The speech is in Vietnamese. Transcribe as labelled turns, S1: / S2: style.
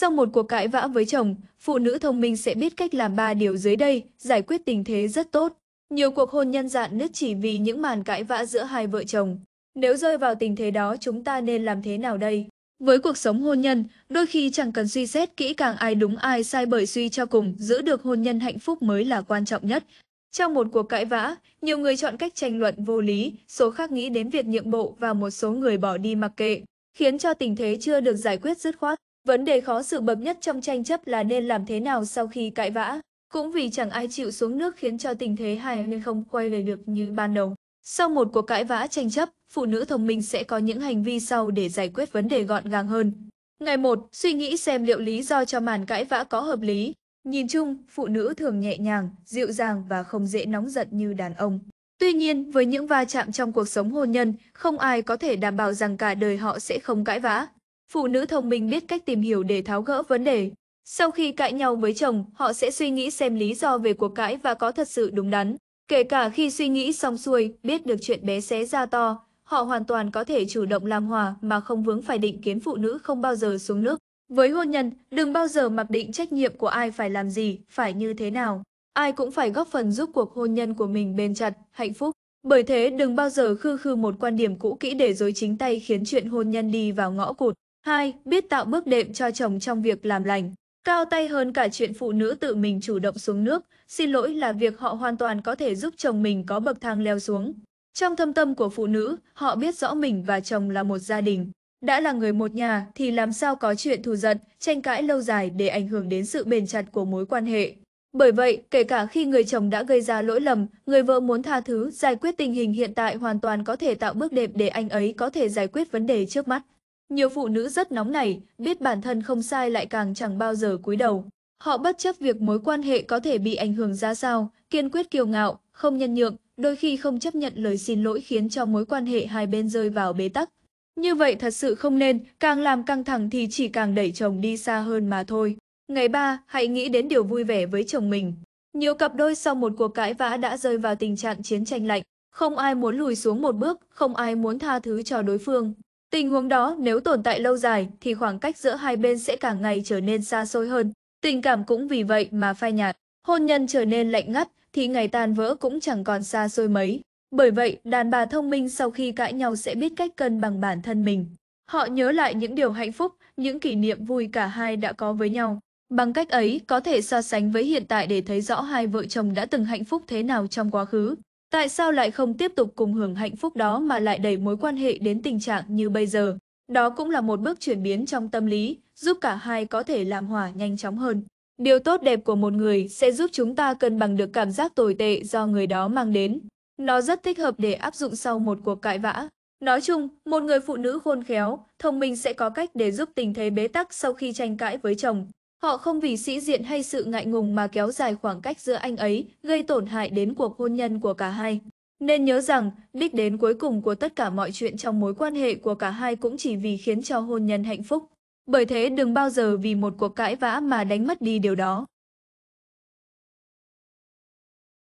S1: Sau một cuộc cãi vã với chồng, phụ nữ thông minh sẽ biết cách làm ba điều dưới đây, giải quyết tình thế rất tốt. Nhiều cuộc hôn nhân dạn nứt chỉ vì những màn cãi vã giữa hai vợ chồng. Nếu rơi vào tình thế đó chúng ta nên làm thế nào đây? Với cuộc sống hôn nhân, đôi khi chẳng cần suy xét kỹ càng ai đúng ai sai bởi suy cho cùng giữ được hôn nhân hạnh phúc mới là quan trọng nhất. Trong một cuộc cãi vã, nhiều người chọn cách tranh luận vô lý, số khác nghĩ đến việc nhượng bộ và một số người bỏ đi mặc kệ, khiến cho tình thế chưa được giải quyết dứt khoát. Vấn đề khó xử bập nhất trong tranh chấp là nên làm thế nào sau khi cãi vã, cũng vì chẳng ai chịu xuống nước khiến cho tình thế hài nên không quay về được như ban đầu. Sau một cuộc cãi vã tranh chấp, phụ nữ thông minh sẽ có những hành vi sau để giải quyết vấn đề gọn gàng hơn. Ngày 1, suy nghĩ xem liệu lý do cho màn cãi vã có hợp lý. Nhìn chung, phụ nữ thường nhẹ nhàng, dịu dàng và không dễ nóng giận như đàn ông. Tuy nhiên, với những va chạm trong cuộc sống hôn nhân, không ai có thể đảm bảo rằng cả đời họ sẽ không cãi vã. Phụ nữ thông minh biết cách tìm hiểu để tháo gỡ vấn đề. Sau khi cãi nhau với chồng, họ sẽ suy nghĩ xem lý do về cuộc cãi và có thật sự đúng đắn. Kể cả khi suy nghĩ xong xuôi, biết được chuyện bé xé ra to, họ hoàn toàn có thể chủ động làm hòa mà không vướng phải định kiến phụ nữ không bao giờ xuống nước. Với hôn nhân, đừng bao giờ mặc định trách nhiệm của ai phải làm gì, phải như thế nào. Ai cũng phải góp phần giúp cuộc hôn nhân của mình bền chặt, hạnh phúc. Bởi thế đừng bao giờ khư khư một quan điểm cũ kỹ để dối chính tay khiến chuyện hôn nhân đi vào ngõ cụt. 2. Biết tạo bước đệm cho chồng trong việc làm lành. Cao tay hơn cả chuyện phụ nữ tự mình chủ động xuống nước, xin lỗi là việc họ hoàn toàn có thể giúp chồng mình có bậc thang leo xuống. Trong thâm tâm của phụ nữ, họ biết rõ mình và chồng là một gia đình. Đã là người một nhà thì làm sao có chuyện thù giận, tranh cãi lâu dài để ảnh hưởng đến sự bền chặt của mối quan hệ. Bởi vậy, kể cả khi người chồng đã gây ra lỗi lầm, người vợ muốn tha thứ, giải quyết tình hình hiện tại hoàn toàn có thể tạo bước đệm để anh ấy có thể giải quyết vấn đề trước mắt. Nhiều phụ nữ rất nóng nảy, biết bản thân không sai lại càng chẳng bao giờ cúi đầu. Họ bất chấp việc mối quan hệ có thể bị ảnh hưởng ra sao, kiên quyết kiêu ngạo, không nhân nhượng, đôi khi không chấp nhận lời xin lỗi khiến cho mối quan hệ hai bên rơi vào bế tắc. Như vậy thật sự không nên, càng làm căng thẳng thì chỉ càng đẩy chồng đi xa hơn mà thôi. Ngày 3, hãy nghĩ đến điều vui vẻ với chồng mình. Nhiều cặp đôi sau một cuộc cãi vã đã rơi vào tình trạng chiến tranh lạnh. Không ai muốn lùi xuống một bước, không ai muốn tha thứ cho đối phương. Tình huống đó nếu tồn tại lâu dài thì khoảng cách giữa hai bên sẽ càng ngày trở nên xa xôi hơn, tình cảm cũng vì vậy mà phai nhạt, hôn nhân trở nên lạnh ngắt thì ngày tan vỡ cũng chẳng còn xa xôi mấy. Bởi vậy, đàn bà thông minh sau khi cãi nhau sẽ biết cách cân bằng bản thân mình. Họ nhớ lại những điều hạnh phúc, những kỷ niệm vui cả hai đã có với nhau. Bằng cách ấy, có thể so sánh với hiện tại để thấy rõ hai vợ chồng đã từng hạnh phúc thế nào trong quá khứ. Tại sao lại không tiếp tục cùng hưởng hạnh phúc đó mà lại đẩy mối quan hệ đến tình trạng như bây giờ? Đó cũng là một bước chuyển biến trong tâm lý, giúp cả hai có thể làm hòa nhanh chóng hơn. Điều tốt đẹp của một người sẽ giúp chúng ta cân bằng được cảm giác tồi tệ do người đó mang đến. Nó rất thích hợp để áp dụng sau một cuộc cãi vã. Nói chung, một người phụ nữ khôn khéo, thông minh sẽ có cách để giúp tình thế bế tắc sau khi tranh cãi với chồng. Họ không vì sĩ diện hay sự ngại ngùng mà kéo dài khoảng cách giữa anh ấy, gây tổn hại đến cuộc hôn nhân của cả hai. Nên nhớ rằng, đích đến cuối cùng của tất cả mọi chuyện trong mối quan hệ của cả hai cũng chỉ vì khiến cho hôn nhân hạnh phúc. Bởi thế đừng bao giờ vì một cuộc cãi vã mà đánh mất đi điều đó.